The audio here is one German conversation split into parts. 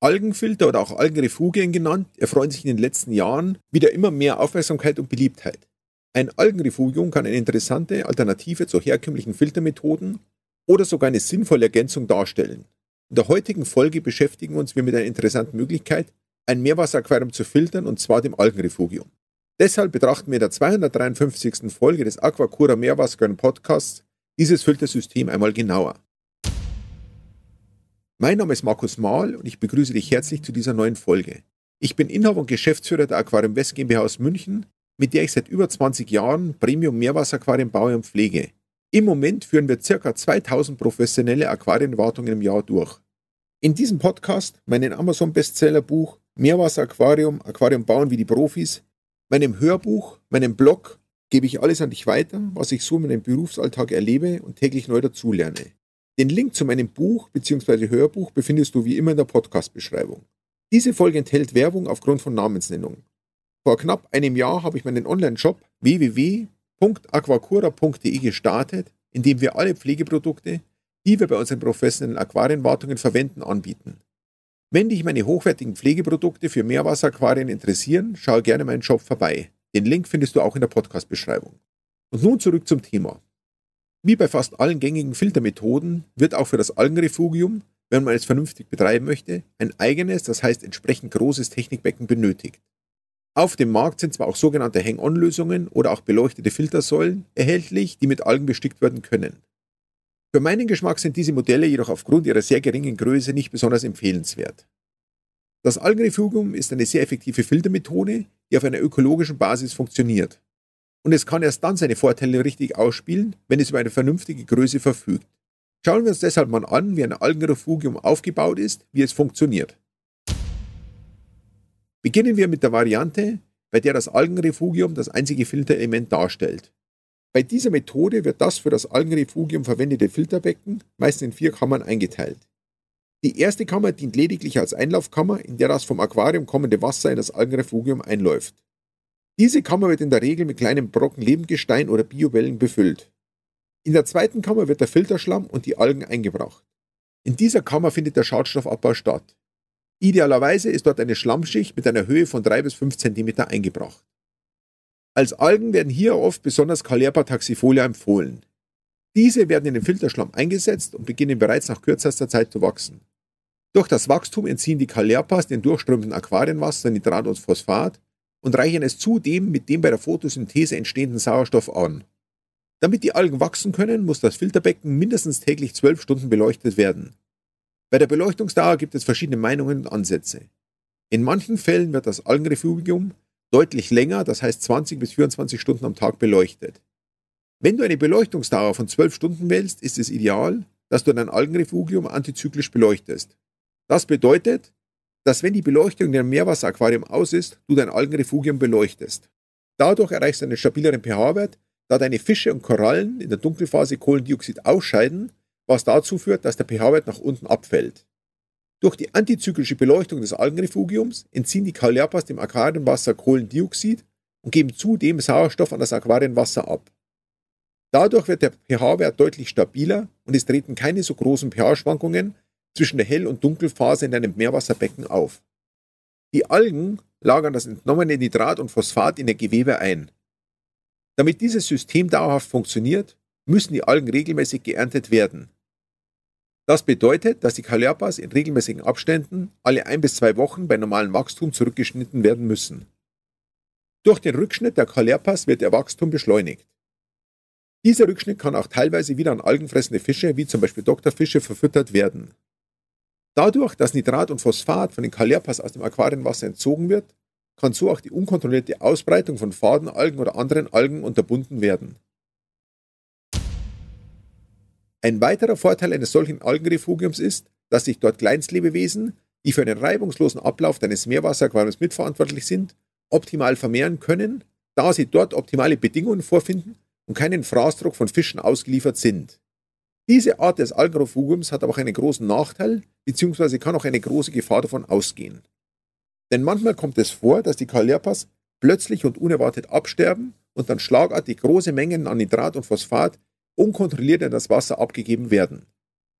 Algenfilter oder auch Algenrefugien genannt, erfreuen sich in den letzten Jahren wieder immer mehr Aufmerksamkeit und Beliebtheit. Ein Algenrefugium kann eine interessante Alternative zu herkömmlichen Filtermethoden oder sogar eine sinnvolle Ergänzung darstellen. In der heutigen Folge beschäftigen uns wir mit einer interessanten Möglichkeit, ein Meerwasseraquarium zu filtern und zwar dem Algenrefugium. Deshalb betrachten wir in der 253. Folge des Aquacura Meerwasseraquarium Podcasts dieses Filtersystem einmal genauer. Mein Name ist Markus Mahl und ich begrüße dich herzlich zu dieser neuen Folge. Ich bin Inhaber und Geschäftsführer der Aquarium West GmbH aus München, mit der ich seit über 20 Jahren Premium Meerwasseraquarium baue und pflege. Im Moment führen wir ca. 2000 professionelle Aquarienwartungen im Jahr durch. In diesem Podcast, meinem Amazon-Bestsellerbuch Meerwasseraquarium, Aquarium bauen wie die Profis, meinem Hörbuch, meinem Blog gebe ich alles an dich weiter, was ich so in meinem Berufsalltag erlebe und täglich neu dazulerne. Den Link zu meinem Buch bzw. Hörbuch befindest du wie immer in der Podcast-Beschreibung. Diese Folge enthält Werbung aufgrund von Namensnennung. Vor knapp einem Jahr habe ich meinen Online-Shop www.aquacura.de gestartet, in dem wir alle Pflegeprodukte, die wir bei unseren professionellen Aquarienwartungen verwenden, anbieten. Wenn dich meine hochwertigen Pflegeprodukte für Meerwasseraquarien interessieren, schau gerne meinen Shop vorbei. Den Link findest du auch in der Podcast-Beschreibung. Und nun zurück zum Thema. Wie bei fast allen gängigen Filtermethoden wird auch für das Algenrefugium, wenn man es vernünftig betreiben möchte, ein eigenes, das heißt entsprechend großes Technikbecken benötigt. Auf dem Markt sind zwar auch sogenannte Hang-On-Lösungen oder auch beleuchtete Filtersäulen erhältlich, die mit Algen bestickt werden können. Für meinen Geschmack sind diese Modelle jedoch aufgrund ihrer sehr geringen Größe nicht besonders empfehlenswert. Das Algenrefugium ist eine sehr effektive Filtermethode, die auf einer ökologischen Basis funktioniert und es kann erst dann seine Vorteile richtig ausspielen, wenn es über eine vernünftige Größe verfügt. Schauen wir uns deshalb mal an, wie ein Algenrefugium aufgebaut ist, wie es funktioniert. Beginnen wir mit der Variante, bei der das Algenrefugium das einzige Filterelement darstellt. Bei dieser Methode wird das für das Algenrefugium verwendete Filterbecken meist in vier Kammern eingeteilt. Die erste Kammer dient lediglich als Einlaufkammer, in der das vom Aquarium kommende Wasser in das Algenrefugium einläuft. Diese Kammer wird in der Regel mit kleinen Brocken Lebengestein oder Biowellen befüllt. In der zweiten Kammer wird der Filterschlamm und die Algen eingebracht. In dieser Kammer findet der Schadstoffabbau statt. Idealerweise ist dort eine Schlammschicht mit einer Höhe von 3 bis 5 cm eingebracht. Als Algen werden hier oft besonders Calerpa taxifolia empfohlen. Diese werden in den Filterschlamm eingesetzt und beginnen bereits nach kürzester Zeit zu wachsen. Durch das Wachstum entziehen die Calerpas den durchströmenden Aquarienwasser Nitrat und Phosphat und reichen es zudem mit dem bei der Photosynthese entstehenden Sauerstoff an. Damit die Algen wachsen können, muss das Filterbecken mindestens täglich 12 Stunden beleuchtet werden. Bei der Beleuchtungsdauer gibt es verschiedene Meinungen und Ansätze. In manchen Fällen wird das Algenrefugium deutlich länger, das heißt 20 bis 24 Stunden am Tag beleuchtet. Wenn du eine Beleuchtungsdauer von 12 Stunden wählst, ist es ideal, dass du dein Algenrefugium antizyklisch beleuchtest. Das bedeutet, dass wenn die Beleuchtung in einem Meerwasseraquarium aus ist, du dein Algenrefugium beleuchtest. Dadurch erreichst du einen stabileren pH-Wert, da deine Fische und Korallen in der Dunkelphase Kohlendioxid ausscheiden, was dazu führt, dass der pH-Wert nach unten abfällt. Durch die antizyklische Beleuchtung des Algenrefugiums entziehen die Kaleapas dem Aquarienwasser Kohlendioxid und geben zudem Sauerstoff an das Aquarienwasser ab. Dadurch wird der pH-Wert deutlich stabiler und es treten keine so großen pH-Schwankungen zwischen der Hell- und Dunkelphase in einem Meerwasserbecken auf. Die Algen lagern das entnommene Nitrat und Phosphat in der Gewebe ein. Damit dieses System dauerhaft funktioniert, müssen die Algen regelmäßig geerntet werden. Das bedeutet, dass die Kalerpas in regelmäßigen Abständen alle ein bis zwei Wochen bei normalem Wachstum zurückgeschnitten werden müssen. Durch den Rückschnitt der Kalerpas wird der Wachstum beschleunigt. Dieser Rückschnitt kann auch teilweise wieder an algenfressende Fische, wie zum Beispiel Doktorfische, verfüttert werden. Dadurch, dass Nitrat und Phosphat von den Kalerpas aus dem Aquarienwasser entzogen wird, kann so auch die unkontrollierte Ausbreitung von Fadenalgen oder anderen Algen unterbunden werden. Ein weiterer Vorteil eines solchen Algenrefugiums ist, dass sich dort Kleinstlebewesen, die für einen reibungslosen Ablauf deines Meerwasseraquariums mitverantwortlich sind, optimal vermehren können, da sie dort optimale Bedingungen vorfinden und keinen Fraßdruck von Fischen ausgeliefert sind. Diese Art des Algarofugums hat aber auch einen großen Nachteil, beziehungsweise kann auch eine große Gefahr davon ausgehen. Denn manchmal kommt es vor, dass die Kalerpas plötzlich und unerwartet absterben und dann schlagartig große Mengen an Nitrat und Phosphat unkontrolliert in das Wasser abgegeben werden.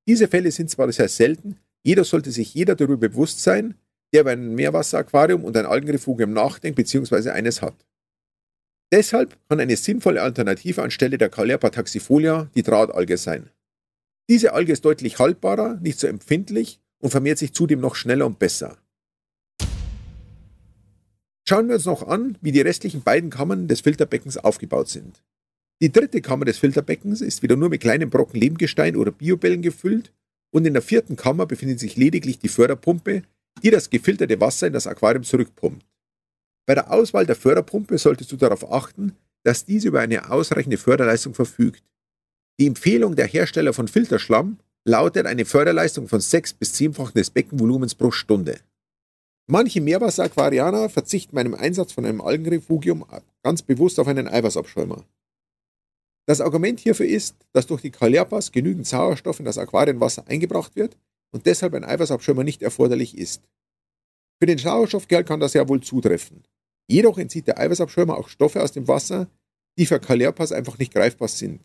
Diese Fälle sind zwar sehr selten, jeder sollte sich jeder darüber bewusst sein, der über ein Meerwasseraquarium und ein Algenrefugium nachdenkt bzw. eines hat. Deshalb kann eine sinnvolle Alternative anstelle der Calerpa taxifolia die Drahtalge sein. Diese Alge ist deutlich haltbarer, nicht so empfindlich und vermehrt sich zudem noch schneller und besser. Schauen wir uns noch an, wie die restlichen beiden Kammern des Filterbeckens aufgebaut sind. Die dritte Kammer des Filterbeckens ist wieder nur mit kleinen Brocken Lehmgestein oder Biobällen gefüllt und in der vierten Kammer befindet sich lediglich die Förderpumpe, die das gefilterte Wasser in das Aquarium zurückpumpt. Bei der Auswahl der Förderpumpe solltest du darauf achten, dass diese über eine ausreichende Förderleistung verfügt. Die Empfehlung der Hersteller von Filterschlamm lautet eine Förderleistung von 6 bis 10 siebenfach des Beckenvolumens pro Stunde. Manche Meerwasser-Aquarianer verzichten bei einem Einsatz von einem Algenrefugium ganz bewusst auf einen Eiweißabschäumer. Das Argument hierfür ist, dass durch die Kaliapas genügend Sauerstoff in das Aquarienwasser eingebracht wird und deshalb ein Eiweißabschäumer nicht erforderlich ist. Für den Sauerstoffgehalt kann das ja wohl zutreffen. Jedoch entzieht der Eiweißabschäumer auch Stoffe aus dem Wasser, die für Kaliapas einfach nicht greifbar sind.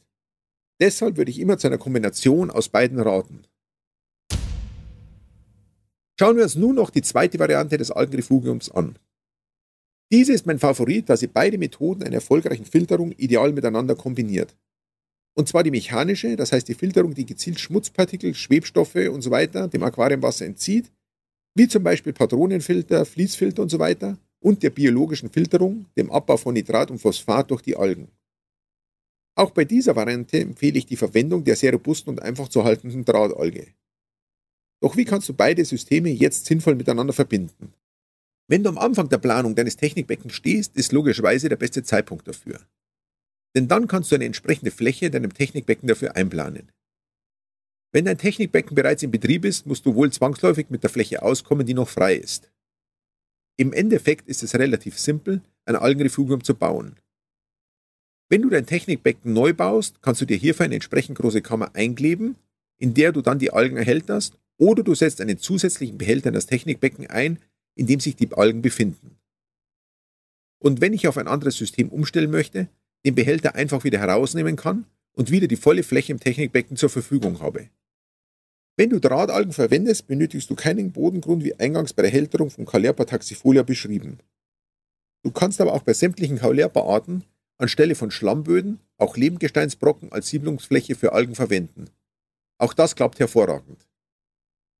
Deshalb würde ich immer zu einer Kombination aus beiden raten. Schauen wir uns nun noch die zweite Variante des Algenrefugiums an. Diese ist mein Favorit, da sie beide Methoden einer erfolgreichen Filterung ideal miteinander kombiniert. Und zwar die mechanische, das heißt die Filterung, die gezielt Schmutzpartikel, Schwebstoffe usw. So dem Aquariumwasser entzieht, wie zum Beispiel Patronenfilter, Fließfilter usw. Und, so und der biologischen Filterung, dem Abbau von Nitrat und Phosphat durch die Algen. Auch bei dieser Variante empfehle ich die Verwendung der sehr robusten und einfach zu haltenden Drahtalge. Doch wie kannst du beide Systeme jetzt sinnvoll miteinander verbinden? Wenn du am Anfang der Planung deines Technikbeckens stehst, ist logischerweise der beste Zeitpunkt dafür. Denn dann kannst du eine entsprechende Fläche deinem Technikbecken dafür einplanen. Wenn dein Technikbecken bereits in Betrieb ist, musst du wohl zwangsläufig mit der Fläche auskommen, die noch frei ist. Im Endeffekt ist es relativ simpel, ein Algenrefugium zu bauen. Wenn du dein Technikbecken neu baust, kannst du dir hierfür eine entsprechend große Kammer einkleben, in der du dann die Algen erhältst, oder du setzt einen zusätzlichen Behälter in das Technikbecken ein, in dem sich die Algen befinden. Und wenn ich auf ein anderes System umstellen möchte, den Behälter einfach wieder herausnehmen kann und wieder die volle Fläche im Technikbecken zur Verfügung habe. Wenn du Drahtalgen verwendest, benötigst du keinen Bodengrund wie eingangs bei der Hälterung von Calerpa taxifolia beschrieben. Du kannst aber auch bei sämtlichen Calerpa-Arten anstelle von Schlammböden auch Lehmgesteinsbrocken als Siedlungsfläche für Algen verwenden. Auch das klappt hervorragend.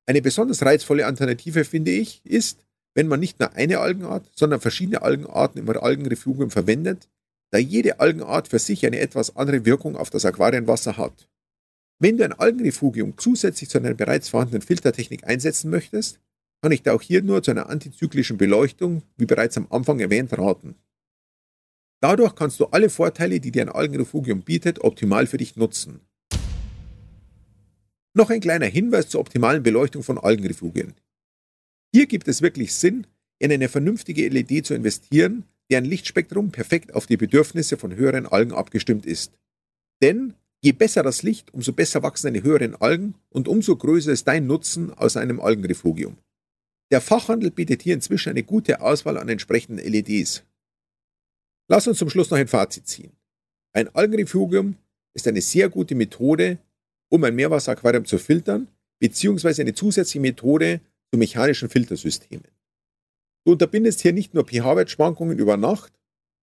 Eine besonders reizvolle Alternative, finde ich, ist, wenn man nicht nur eine Algenart, sondern verschiedene Algenarten im Algenrefugium verwendet, da jede Algenart für sich eine etwas andere Wirkung auf das Aquarienwasser hat. Wenn du ein Algenrefugium zusätzlich zu einer bereits vorhandenen Filtertechnik einsetzen möchtest, kann ich dir auch hier nur zu einer antizyklischen Beleuchtung, wie bereits am Anfang erwähnt, raten. Dadurch kannst du alle Vorteile, die dir ein Algenrefugium bietet, optimal für dich nutzen. Noch ein kleiner Hinweis zur optimalen Beleuchtung von Algenrefugien. Hier gibt es wirklich Sinn, in eine vernünftige LED zu investieren, deren Lichtspektrum perfekt auf die Bedürfnisse von höheren Algen abgestimmt ist. Denn je besser das Licht, umso besser wachsen deine höheren Algen und umso größer ist dein Nutzen aus einem Algenrefugium. Der Fachhandel bietet hier inzwischen eine gute Auswahl an entsprechenden LEDs. Lass uns zum Schluss noch ein Fazit ziehen. Ein Algenrefugium ist eine sehr gute Methode, um ein Meerwasseraquarium zu filtern, beziehungsweise eine zusätzliche Methode zu mechanischen Filtersystemen. Du unterbindest hier nicht nur pH-Wertschwankungen über Nacht,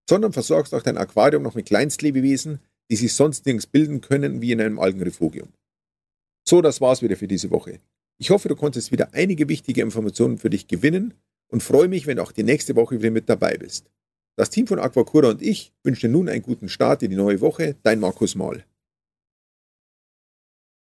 sondern versorgst auch dein Aquarium noch mit Kleinstlebewesen, die sich sonst nirgends bilden können wie in einem Algenrefugium. So, das war's wieder für diese Woche. Ich hoffe, du konntest wieder einige wichtige Informationen für dich gewinnen und freue mich, wenn du auch die nächste Woche wieder mit dabei bist. Das Team von Aquacura und ich wünschen dir nun einen guten Start in die neue Woche. Dein Markus Mahl.